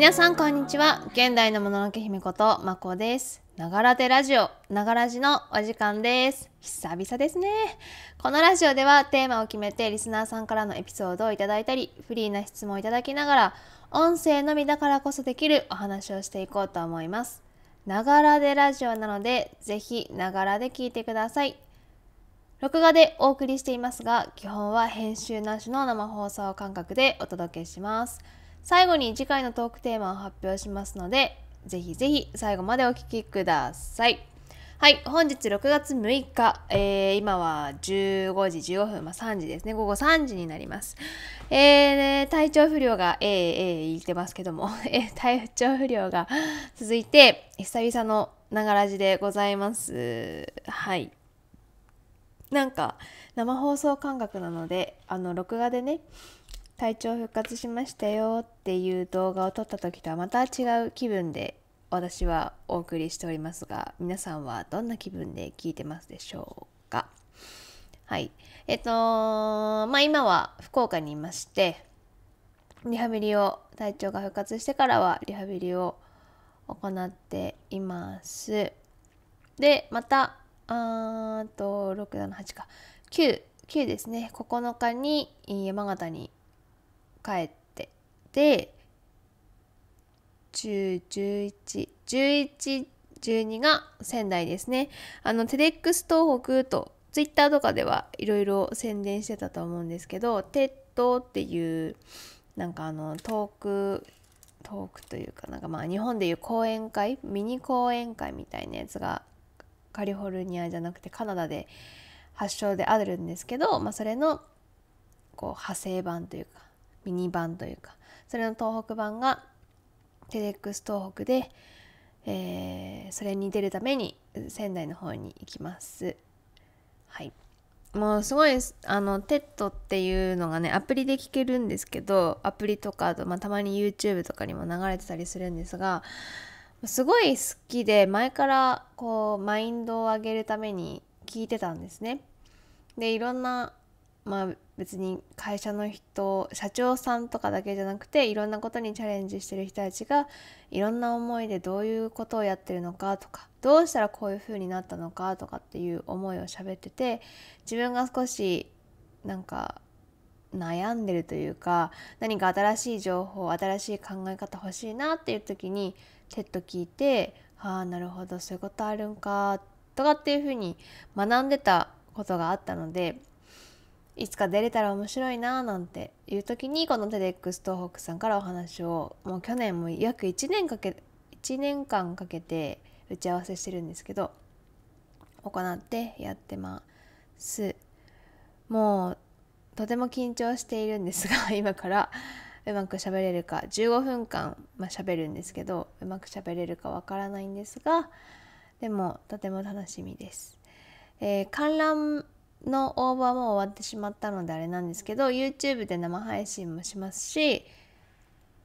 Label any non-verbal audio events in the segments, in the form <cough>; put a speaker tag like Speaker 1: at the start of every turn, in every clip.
Speaker 1: 皆さんこんにちは現代のもののけ姫ことまこですながらでラジオながらじのお時間です久々ですねこのラジオではテーマを決めてリスナーさんからのエピソードをいただいたりフリーな質問をいただきながら音声のみだからこそできるお話をしていこうと思いますながらでラジオなのでぜひながらで聞いてください録画でお送りしていますが基本は編集なしの生放送感覚でお届けします最後に次回のトークテーマを発表しますので、ぜひぜひ最後までお聴きください。はい、本日6月6日、えー、今は15時15分、まあ、3時ですね、午後3時になります。えー、ね、体調不良が、えー、えー、言ってますけども、<laughs> 体調不良が <laughs> 続いて、久々のながらじでございます。はい。なんか、生放送感覚なので、あの、録画でね、体調復活しましたよっていう動画を撮った時とはまた違う気分で私はお送りしておりますが皆さんはどんな気分で聞いてますでしょうかはいえっとまあ今は福岡にいましてリハビリを体調が復活してからはリハビリを行っていますでまたあと678か99ですね9日に山形に帰ってで10111112が仙台ですねあのテレックス東北とツイッターとかではいろいろ宣伝してたと思うんですけどテッドっていうなんかあのトークトークというかなんかまあ日本でいう講演会ミニ講演会みたいなやつがカリフォルニアじゃなくてカナダで発祥であるんですけど、まあ、それのこう派生版というかミニ版というかそれの東北版が TEDx 東北で、えー、それに出るために仙台の方に行きます。はいもうすごいあの TED っていうのがねアプリで聞けるんですけどアプリとかあと、まあ、たまに YouTube とかにも流れてたりするんですがすごい好きで前からこうマインドを上げるために聞いてたんですね。でいろんな、まあ、別に会社の人社長さんとかだけじゃなくていろんなことにチャレンジしてる人たちがいろんな思いでどういうことをやってるのかとかどうしたらこういう風になったのかとかっていう思いを喋ってて自分が少しなんか悩んでるというか何か新しい情報新しい考え方欲しいなっていう時にテッド聞いてああなるほどそういうことあるんかとかっていうふうに学んでたことがあったのでいつか出れたら面白いななんていう時にこの TEDx 東北さんからお話をもう去年も約1年かけ1年間かけて打ち合わせしてるんですけど行ってやってます。もうとても緊張しているんですが <laughs> 今からうまく喋れるか15分間まあ、喋るんですけどうまく喋れるかわからないんですがでもとても楽しみです。えー、観覧の応募はもう終わってしまったのであれなんですけど YouTube で生配信もしますし、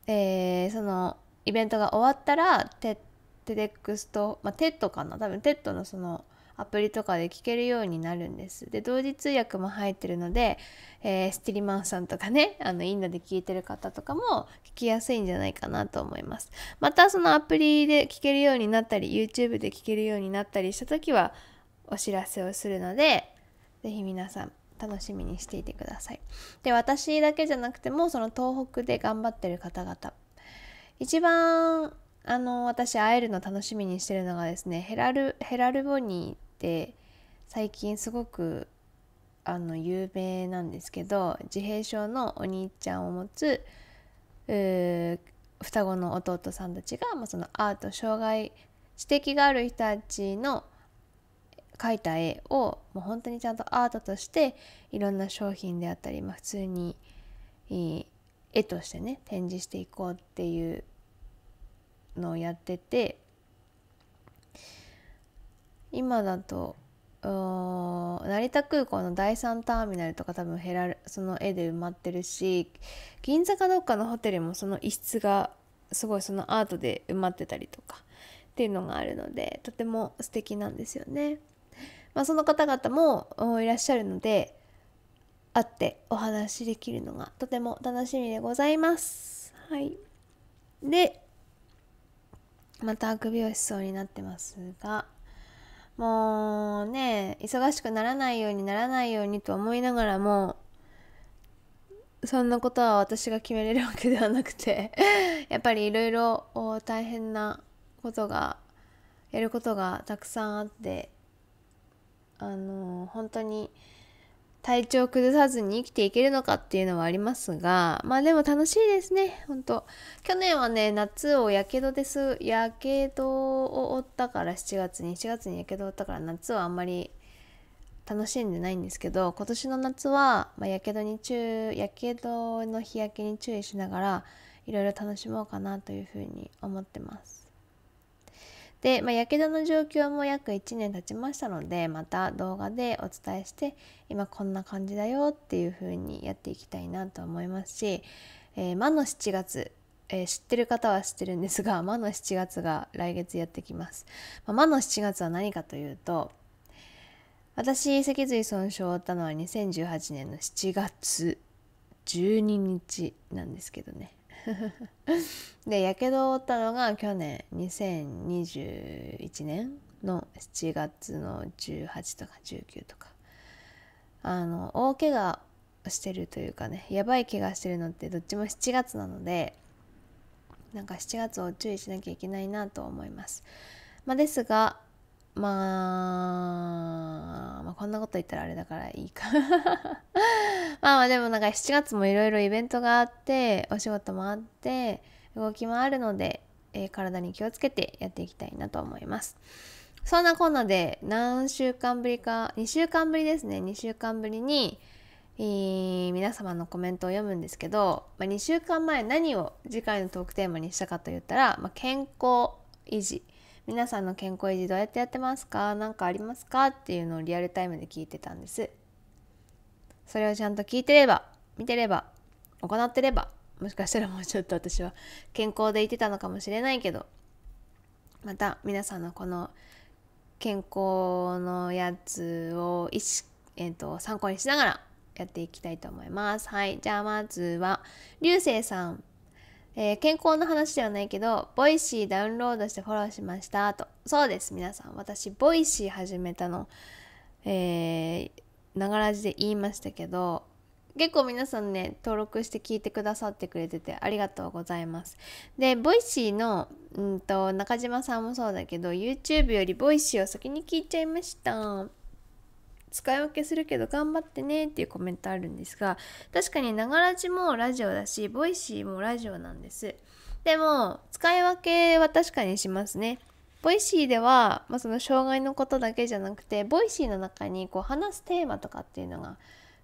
Speaker 1: えー、そのイベントが終わったらテテデックスと、まあ、テッドかな多分テッドのそのアプリとかで聞けるようになるんです。で同時通訳も入ってるので、えー、スティリマンさんとかねあのインドで聞いてる方とかも聞きやすいんじゃないかなと思います。またそのアプリで聞けるようになったり YouTube で聞けるようになったりした時はお知らせをするのでぜひ皆さん楽しみにしていてください。で私だけじゃなくてもその東北で頑張ってる方々一番あの私会えるの楽しみにしてるのがですねヘラルヘラルボニーって最近すごくあの有名なんですけど自閉症のお兄ちゃんを持つ双子の弟さんたちが、まあ、そのアート障害知的がある人たちの描いた絵をもう本当にちゃんとアートとしていろんな商品であったり、まあ、普通に絵としてね展示していこうっていうのをやってて今だと成田空港の第3ターミナルとか多分減らその絵で埋まってるし銀座かどっかのホテルもその一室がすごいそのアートで埋まってたりとかっていうのがあるのでとても素敵なんですよね。まあ、その方々もいらっしゃるので会ってお話しできるのがとても楽しみでございます。はい、でまたあくびをしそうになってますがもうね忙しくならないようにならないようにと思いながらもそんなことは私が決めれるわけではなくて <laughs> やっぱりいろいろ大変なことがやることがたくさんあってあの本当に体調を崩さずに生きていけるのかっていうのはありますがまあでも楽しいですね本当去年はね夏をやけどですやけどを負ったから7月に7月にやけどを負ったから夏はあんまり楽しんでないんですけど今年の夏はやけどに注やけどの日焼けに注意しながらいろいろ楽しもうかなというふうに思ってます。で、まあ、やけどの状況も約1年経ちましたのでまた動画でお伝えして今こんな感じだよっていう風にやっていきたいなと思いますし、えー、魔の7月、えー、知ってる方は知ってるんですが <laughs> 魔の7月が来月やってきます。まあ、魔の7月は何かというと私脊髄損傷を負ったのは2018年の7月12日なんですけどね <laughs> でやけどを負ったのが去年2021年の7月の18とか19とかあの大怪我してるというかねやばい怪我してるのってどっちも7月なのでなんか7月を注意しなきゃいけないなと思います。まあ、ですがまあ、まあ、こんなこと言ったらあれだからいいか <laughs> まあまあでもなんか7月もいろいろイベントがあってお仕事もあって動きもあるので、えー、体に気をつけてやっていきたいなと思いますそんなこんなで何週間ぶりか2週間ぶりですね2週間ぶりに、えー、皆様のコメントを読むんですけど、まあ、2週間前何を次回のトークテーマにしたかと言ったら、まあ、健康維持皆さんの健康維持どうやってやってますか何かありますかっていうのをリアルタイムで聞いてたんですそれをちゃんと聞いてれば見てれば行ってればもしかしたら <laughs> もうちょっと私は健康でいてたのかもしれないけどまた皆さんのこの健康のやつを意識、えーと、と参考にしながらやっていきたいと思います。はい。じゃあまずは、流星さん。えー、健康の話ではないけど、ボイシーダウンロードしてフォローしましたと。そうです、皆さん。私、ボイシー始めたの、えながらじで言いましたけど、結構皆さんね、登録して聞いてくださってくれててありがとうございます。で、ボイシーの、うんと、中島さんもそうだけど、YouTube よりボイシーを先に聞いちゃいました。使い分けするけど頑張ってねっていうコメントあるんですが確かにながらじもラジオだしボイシーもラジオなんですでも使い分けは確かにしますねボイシーでは、まあ、その障害のことだけじゃなくてボイシーの中にこう話すテーマとかっていうのが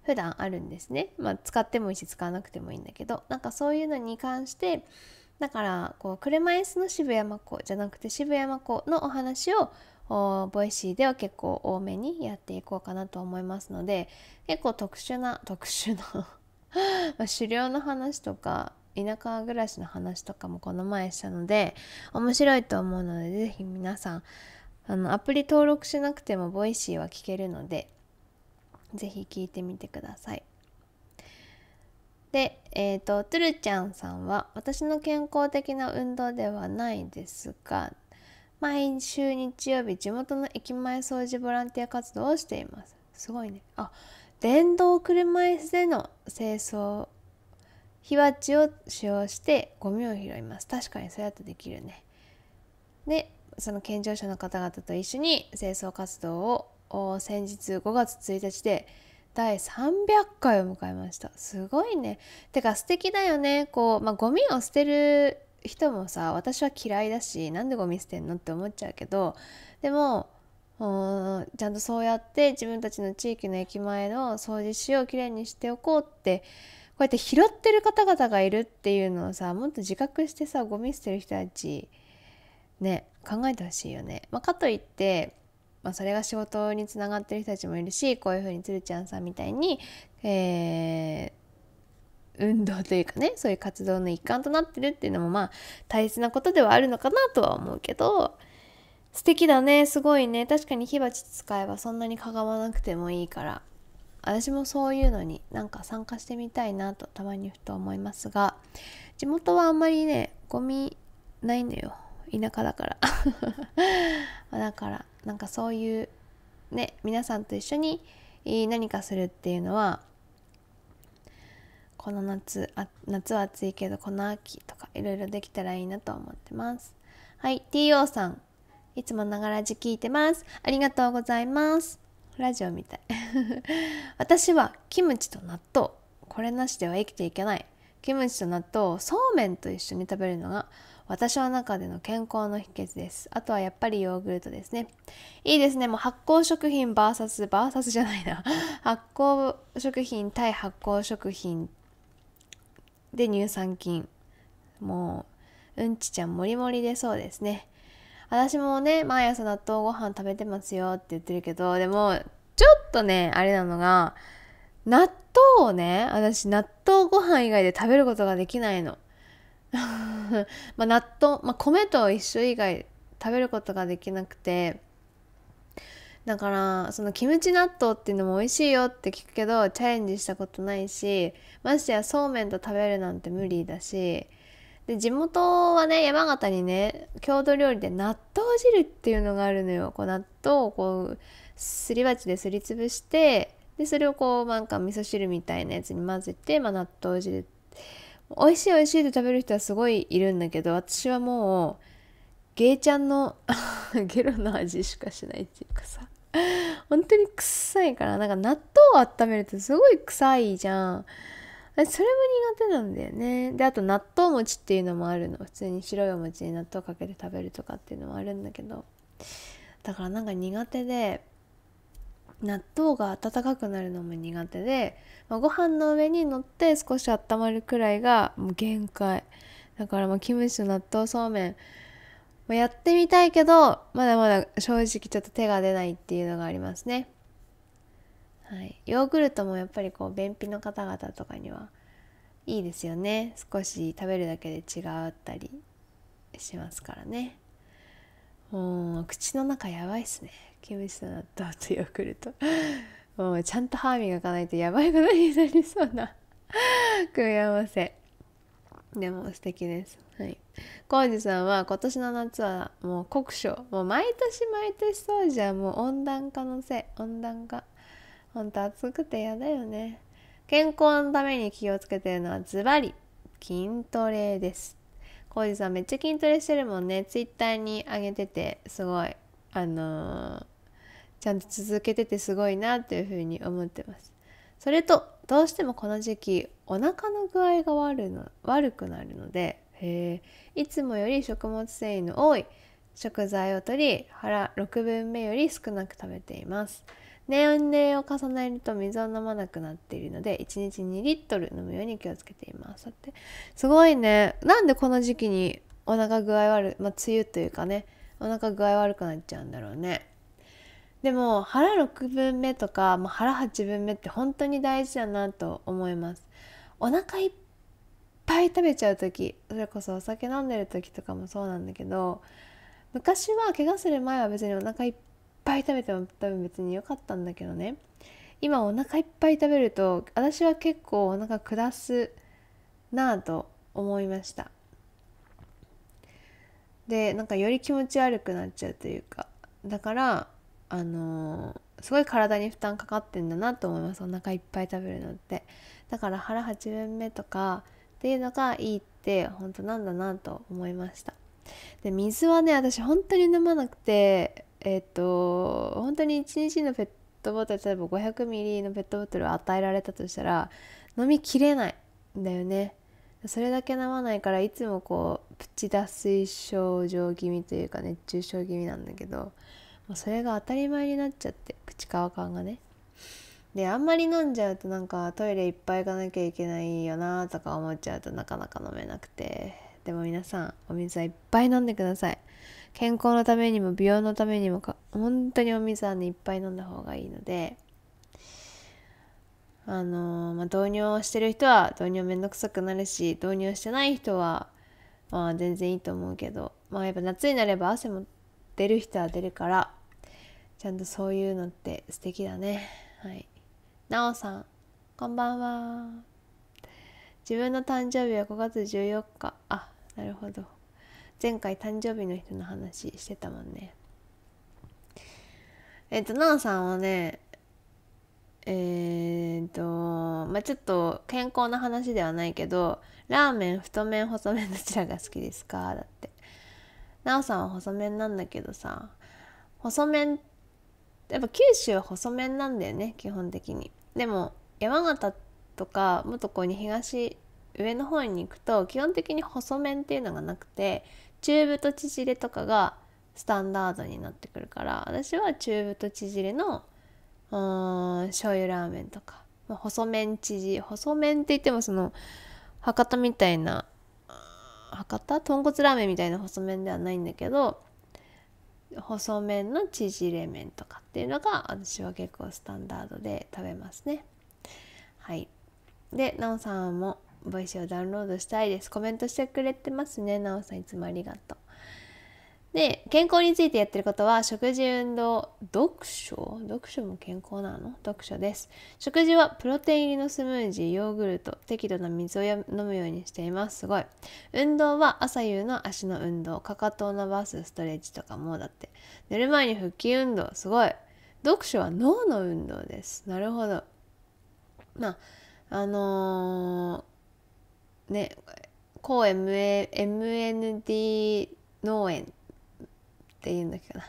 Speaker 1: 普段あるんですね、まあ、使ってもいいし使わなくてもいいんだけどなんかそういうのに関してだからこう車椅子の渋谷真子じゃなくて渋谷真子のお話をボイシーでは結構多めにやっていこうかなと思いますので結構特殊な <laughs> 特殊な <laughs> 狩猟の話とか田舎暮らしの話とかもこの前したので面白いと思うので是非皆さんあのアプリ登録しなくてもボイシーは聞けるので是非聞いてみてください。で、えっ、ー、と、トゥルちゃんさんは、私の健康的な運動ではないですが、毎週日曜日地元の駅前掃除ボランティア活動をしていますすごいねあ電動車椅子での清掃火鉢を使用してゴミを拾います確かにそうやってできるねでその健常者の方々と一緒に清掃活動を先日5月1日で第300回を迎えましたすごいねてか素敵だよねこう、まあ、ゴミを捨てる人もさ私は嫌いだしなんでゴミ捨てんのって思っちゃうけどでもちゃんとそうやって自分たちの地域の駅前の掃除しようきれいにしておこうってこうやって拾ってる方々がいるっていうのをさもっと自覚してさゴミ捨てる人たちね考えてほしいよね。まあ、かといって、まあ、それが仕事につながってる人たちもいるしこういうふうにつるちゃんさんみたいに、えー運動というかねそういう活動の一環となってるっていうのもまあ大切なことではあるのかなとは思うけど素敵だねすごいね確かに火鉢使えばそんなにかがまなくてもいいから私もそういうのになんか参加してみたいなとたまにふと思いますが地元はあんまりねゴミないのよ田舎だから <laughs> だからなんかそういうね皆さんと一緒に何かするっていうのはこの夏あ夏は暑いけどこの秋とかいろいろできたらいいなと思ってますはい TO さんいつもながらじ聞いてますありがとうございますラジオみたい <laughs> 私はキムチと納豆これなしでは生きていけないキムチと納豆をそうめんと一緒に食べるのが私の中での健康の秘訣ですあとはやっぱりヨーグルトですねいいですねもう発酵食品 VS バーサスじゃないな発酵食品対発酵食品で乳酸菌もううんちちゃんもりもりでそうですね私もね毎朝納豆ご飯食べてますよって言ってるけどでもちょっとねあれなのが納豆をね私納豆ご飯以外で食べることができないの <laughs> ま納豆、まあ、米と一緒以外食べることができなくてだからそのキムチ納豆っていうのも美味しいよって聞くけどチャレンジしたことないしましてやそうめんと食べるなんて無理だしで地元はね山形にね郷土料理で納豆汁っていうのがあるのよこう納豆をこうすり鉢ですりつぶしてでそれをこうなんか味噌汁みたいなやつに混ぜて、まあ、納豆汁美味しい美味しいって食べる人はすごいいるんだけど私はもうゲイちゃんの <laughs> ゲロの味しかしないっていうかさ本当に臭いから、なんか納豆を温めるとすごい臭いじゃん。それも苦手なんだよね。で、あと納豆餅っていうのもあるの。普通に白いお餅に納豆かけて食べるとかっていうのもあるんだけど。だからなんか苦手で、納豆が温かくなるのも苦手で、まあ、ご飯の上に乗って少し温まるくらいがもう限界。だからまあキムチと納豆そうめんまあ、やってみたいけどまだまだ正直ちょっと手が出ないっていうのがありますね。はい、ヨーグルトもやっぱりこう便秘の方々とかにはいいですよね少し食べるだけで違ったりしますからねもう口の中やばいっすねキムチと納豆とヨーグルト <laughs> もうちゃんと歯磨かないとやばいことになりそうな組み合わせでも素敵ですはい浩二さんは今年の夏はもう酷暑もう毎年毎年そうじゃもう温暖化のせい温暖化ほんと暑くて嫌だよね健康のために気をつけてるのはズバリ筋トレです浩二さんめっちゃ筋トレしてるもんねツイッターに上げててすごいあのー、ちゃんと続けててすごいなっていうふうに思ってますそれとどうしてもこの時期お腹の具合が悪の悪くなるのでいつもより食物繊維の多い食材を取り腹6分目より少なく食べています年齢を重ねると水を飲まなくなっているので1日2リットル飲むように気をつけていますだってすごいねなんでこの時期にお腹具合悪まあ梅雨というかねお腹具合悪くなっちゃうんだろうねでも腹6分目とか、まあ、腹8分目って本当に大事だなと思いますお腹いっぱい食べちゃう時それこそお酒飲んでる時とかもそうなんだけど昔は怪我する前は別にお腹いっぱい食べても多分別に良かったんだけどね今お腹いっぱい食べると私は結構お腹下すなぁと思いましたでなんかより気持ち悪くなっちゃうというかだからあのー、すごい体に負担かかってんだなと思いますお腹いっぱい食べるのってだから腹8分目とかっていうのがいいって本当なんだなと思いましたで水はね私本当に飲まなくてえっ、と本当に1日のペットボトル例えば500ミリのペットボトルを与えられたとしたら飲みきれないんだよねそれだけ飲まないからいつもこうプチ脱水症状気味というか熱中症気味なんだけどそれが当たり前になっちゃって口乾かんがねであんまり飲んじゃうとなんかトイレいっぱい行かなきゃいけないよなとか思っちゃうとなかなか飲めなくてでも皆さんお水はいっぱい飲んでください健康のためにも美容のためにもか本当にお水はねいっぱい飲んだ方がいいのであのー、まあ、導入してる人は導入めんどくさくなるし導入してない人はまあ全然いいと思うけどまあやっぱ夏になれば汗も出る人は出るからちゃんとそういうのって素敵だねはい。なおさん、こんばんは。自分の誕生日は5月14日。あ、なるほど。前回誕生日の人の話してたもんね。えっ、と、なおさんはね、えー、っと、まあ、ちょっと健康な話ではないけど、ラーメン、太麺、細麺どちらが好きですかだって。なおさんは細麺なんだけどさ、細麺、やっぱ九州は細麺なんだよね、基本的に。でも山形とかもっとこうに東上の方に行くと基本的に細麺っていうのがなくて中太縮れとかがスタンダードになってくるから私は中太縮れのうん醤油ラーメンとか、まあ、細麺縮細麺って言ってもその博多みたいな博多豚骨ラーメンみたいな細麺ではないんだけど細麺の縮れ麺とかっていうのが私は結構スタンダードで食べますねはいでなおさんもボイスをダウンロードしたいですコメントしてくれてますねなおさんいつもありがとうで健康についてやってることは食事運動読書読書も健康なの読書です食事はプロテイン入りのスムージーヨーグルト適度な水を飲むようにしていますすごい運動は朝夕の足の運動かかとを伸ばすストレッチとかもだって寝る前に腹筋運動すごい読書は脳の運動ですなるほどまああのー、ね抗 MND 脳炎っていうんだっけかな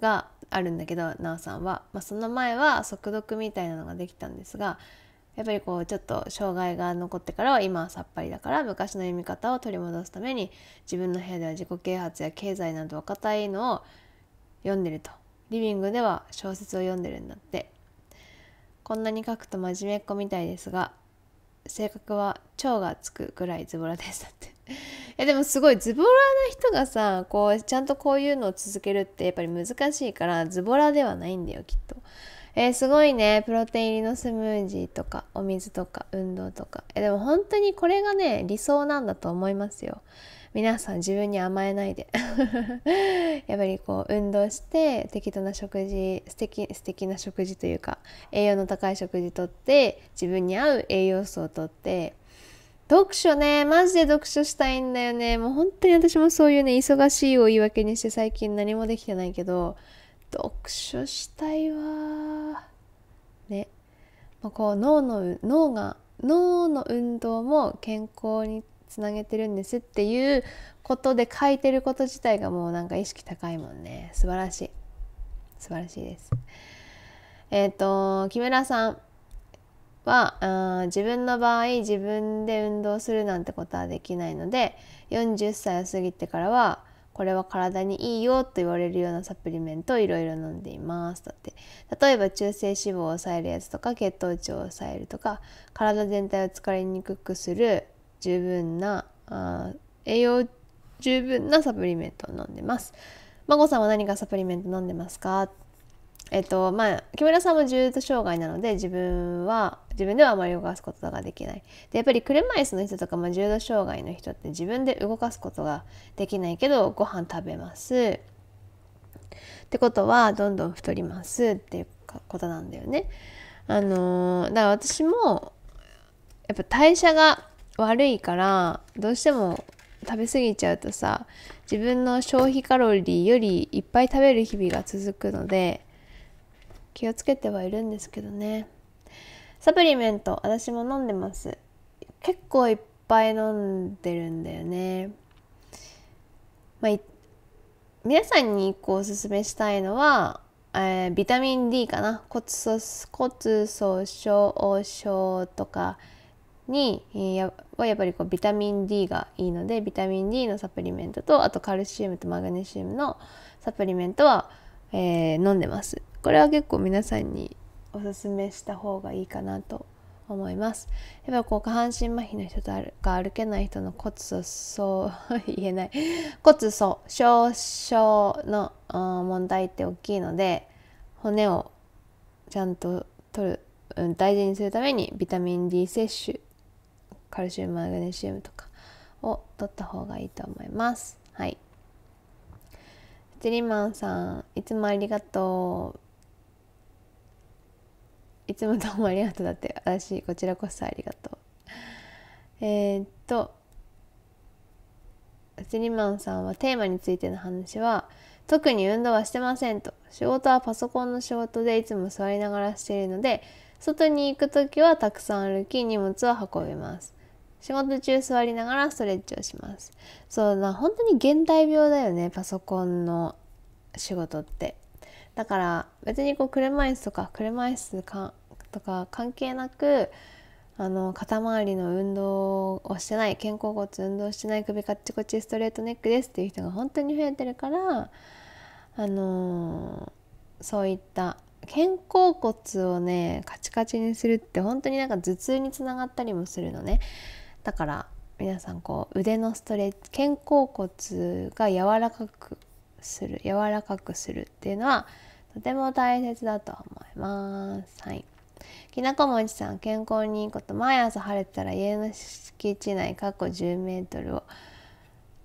Speaker 1: があるんだけどなおさんは、まあ、その前は速読みたいなのができたんですがやっぱりこうちょっと障害が残ってからは今はさっぱりだから昔の読み方を取り戻すために自分の部屋では自己啓発や経済など若たいのを読んでるとリビングでは小説を読んでるんだってこんなに書くと真面目っ子みたいですが性格は蝶がつくぐらいズボラですだってえ <laughs> でもすごいズボラな人がさこうちゃんとこういうのを続けるってやっぱり難しいからズボラではないんだよきっと。えー、すごいねプロテイン入りのスムージーとかお水とか運動とかえでも本当にこれがね理想なんだと思いますよ。皆さん自分に甘えないで <laughs> やっぱりこう運動して適度な食事素敵素敵な食事というか栄養の高い食事とって自分に合う栄養素をとって読書ねマジで読書したいんだよねもう本当に私もそういうね忙しいを言い訳にして最近何もできてないけど読書したいわね、まこう脳の脳が脳の運動も健康につなげてるんですっていうことで書いてること自体がもうなんか意識高いもんね素晴らしい素晴らしいですえっ、ー、と木村さんはあ自分の場合自分で運動するなんてことはできないので40歳を過ぎてからはこれは体にいいよと言われるようなサプリメントをいろいろ飲んでいますだって例えば中性脂肪を抑えるやつとか血糖値を抑えるとか体全体を疲れにくくする十分なあ栄養十分なサプリメントを飲んでます。まさんは何かサプリメント飲んでますかえっとまあ木村さんも重度障害なので自分は自分ではあまり動かすことができないでやっぱり車椅子の人とか、まあ、重度障害の人って自分で動かすことができないけどご飯食べますってことはどんどん太りますっていうことなんだよね。あのー、だから私もやっぱ代謝が悪いからどうしても食べ過ぎちゃうとさ自分の消費カロリーよりいっぱい食べる日々が続くので気をつけてはいるんですけどねサプリメント私も飲んでます結構いっぱい飲んでるんだよねまあ、皆さんに1個おすすめしたいのは、えー、ビタミン D かな骨粗骨粗しょう症とかに、えー、はやっぱりこうビタミン D がいいのでビタミン D のサプリメントとあとカルシウムとマグネシウムのサプリメントは、えー、飲んでます。これは結構皆さんにおすすめした方がいいかなと思います。やっぱこう下半身麻痺の人とが歩けない人の骨粗そう <laughs> 言えない骨粗し症の問題って大きいので骨をちゃんと取る、うん、大事にするためにビタミン D 摂取カルシウムマグネシウムとかを取った方がいいと思いますはいジリマンさんいつもありがとういつもどうもありがとうだって私こちらこそありがとうえー、っとジリマンさんはテーマについての話は特に運動はしてませんと仕事はパソコンの仕事でいつも座りながらしているので外に行く時はたくさん歩き荷物を運びます仕事中座りながらストレッチをしますそうな本当に現代病だよねパソコンの仕事ってだから別にこう車椅子とか車椅子かとか関係なくあの肩周りの運動をしてない肩甲骨運動してない首カッチコチストレートネックですっていう人が本当に増えてるからあのー、そういった肩甲骨をねカチカチにするって本当になんか頭痛につながったりもするのねだから皆さんこう腕のストレッチ肩甲骨が柔らかくする柔らかくするっていうのはとても大切だと思います。はいきなこもちさん健康にいいこと毎朝晴れたら家の敷地内過去10メートルを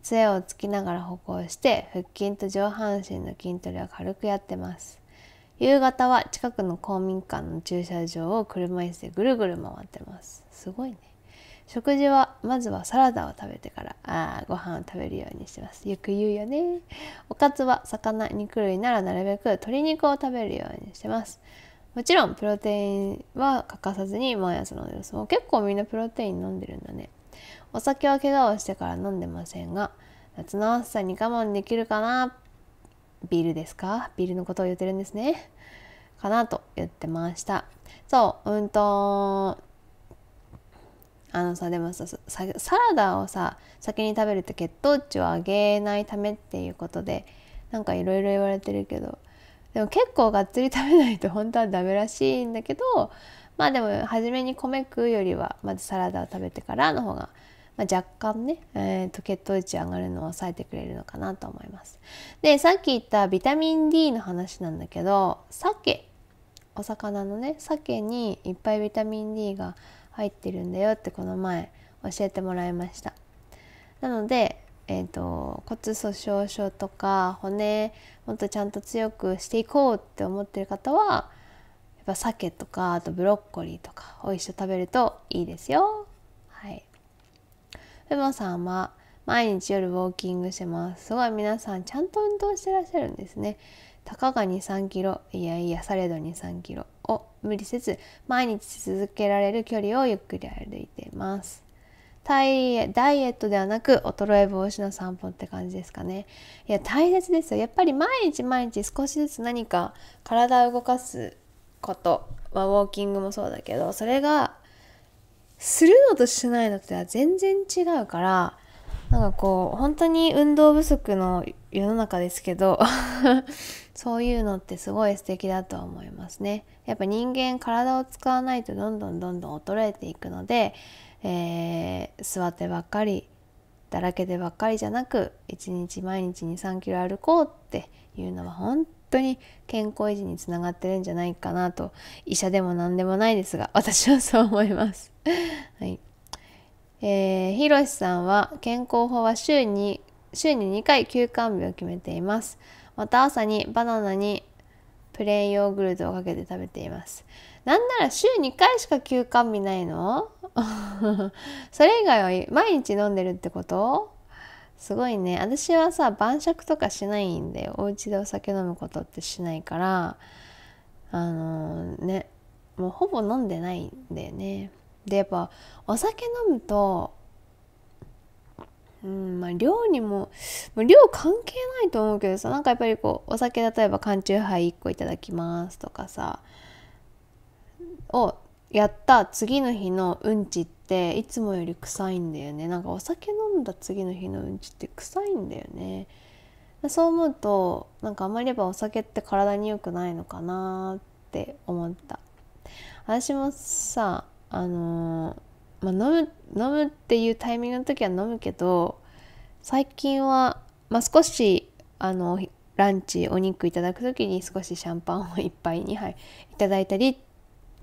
Speaker 1: 杖をつきながら歩行して腹筋と上半身の筋トレは軽くやってます夕方は近くの公民館の駐車場を車椅子でぐるぐる回ってますすごいね食事はまずはサラダを食べてからあご飯を食べるようにしてますよく言うよねおかずは魚肉類ならなるべく鶏肉を食べるようにしてますもちろんプロテインは欠かさずに毎朝飲んでますう結構みんなプロテイン飲んでるんだねお酒は怪我をしてから飲んでませんが夏の暑さに我慢できるかなビールですかビールのことを言ってるんですねかなと言ってましたそううんとあのさでもさサラダをさ先に食べると血糖値を上げないためっていうことでなんかいろいろ言われてるけどでも結構がっつり食べないと本当はダメらしいんだけどまあでも初めに米食うよりはまずサラダを食べてからの方が、まあ、若干ね、えー、と血糖値上がるのを抑えてくれるのかなと思います。でさっき言ったビタミン D の話なんだけど鮭お魚のね鮭にいっぱいビタミン D が入ってるんだよってこの前教えてもらいましたなので、えーと、骨粗しょう症とか骨もっとちゃんと強くしていこうって思ってる方はやっぱ鮭とかあとブロッコリーとかを一緒食べるといいですよはいウマさんは毎日夜ウォーキングしてますすごい皆さんちゃんと運動してらっしゃるんですねたかが23キロいやいやされど23キロを無理せず毎日続けられる距離をゆっくり歩いていますダイエットではなく衰え防止の散歩って感じですかねいや大切ですよやっぱり毎日毎日少しずつ何か体を動かすことまあ、ウォーキングもそうだけどそれがするのとしないのとでは全然違うからなんかこう本当に運動不足の世の中ですけど <laughs> そういうのってすごい素敵だと思いますね。やっぱ人間体を使わないとどんどんどんどん衰えていくので、えー、座ってばっかりだらけでばっかりじゃなく一日毎日23キロ歩こうっていうのは本当に健康維持につながってるんじゃないかなと医者でも何でもないですが私はそう思います。はいえひろしさんは健康法は週に週に2回休館日を決めていますまた朝にバナナにプレーンヨーグルトをかけて食べていますなんなら週2回しか休館日ないの <laughs> それ以外は毎日飲んでるってことすごいね私はさ晩酌とかしないんでお家でお酒飲むことってしないからあのー、ねもうほぼ飲んでないんだよねでやっぱお酒飲むとうんまあ、量にも、ま量関係ないと思うけどさなんかやっぱりこうお酒例えば缶中杯1個いただきますとかさをやった次の日のうんちっていつもより臭いんだよねなんかお酒飲んだ次の日のうんちって臭いんだよねそう思うとなんかあまりやっぱお酒って体に良くないのかなって思った私もさあのまあ、飲む飲むっていうタイミングの時は飲むけど最近は、まあ、少しあのランチお肉いただく時に少しシャンパンをいっぱい2杯いただいたり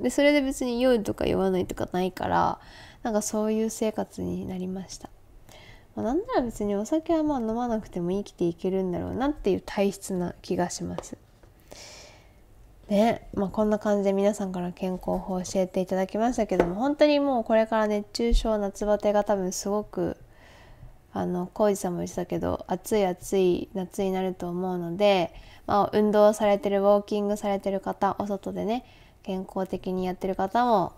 Speaker 1: でそれで別に酔うとか酔わないとかないからなんかそういう生活になりました、まあ、なんなら別にお酒はまあ飲まなくても生きていけるんだろうなっていう体質な気がしますねまあ、こんな感じで皆さんから健康法を教えていただきましたけども本当にもうこれから熱中症夏バテが多分すごくあの浩二さんも言ってたけど暑い暑い夏になると思うので、まあ、運動されてるウォーキングされてる方お外でね健康的にやってる方も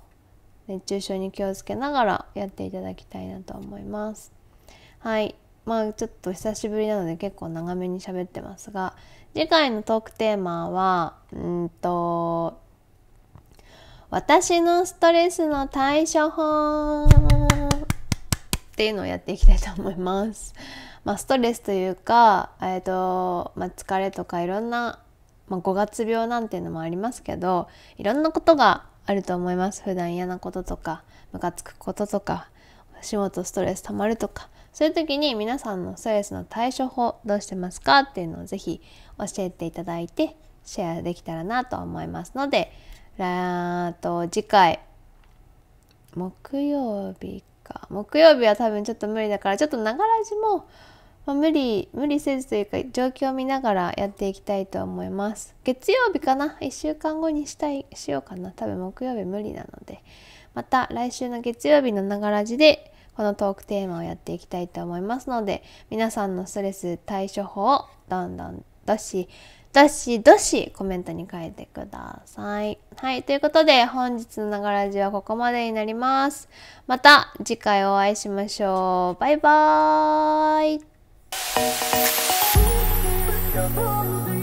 Speaker 1: 熱中症に気をつけながらやっていただきたいなと思います。はいまあちょっと久しぶりなので結構長めに喋ってますが次回のトークテーマはうんと私のストレスの対処法っていうのをやっていきたいと思います。<laughs> まあ、ストレスというか、えーとまあ、疲れとかいろんな、まあ、5月病なんていうのもありますけどいろんなことがあると思います普段嫌なこととかムカつくこととか仕事ストレス溜まるとかそういう時に皆さんのストレスの対処法どうしてますかっていうのを是非教えていただいてシェアできたらなと思いますのでと次回木曜日か木曜日は多分ちょっと無理だからちょっとながらじも、まあ、無理無理せずというか状況を見ながらやっていきたいと思います月曜日かな1週間後にしたいしようかな多分木曜日無理なのでまた来週の月曜日のながらじでこのトークテーマをやっていきたいと思いますので皆さんのストレス対処法をどんどんどしどしどしコメントに書いてください。はい、ということで本日のながらじはここまでになります。また次回お会いしましょう。バイバーイ。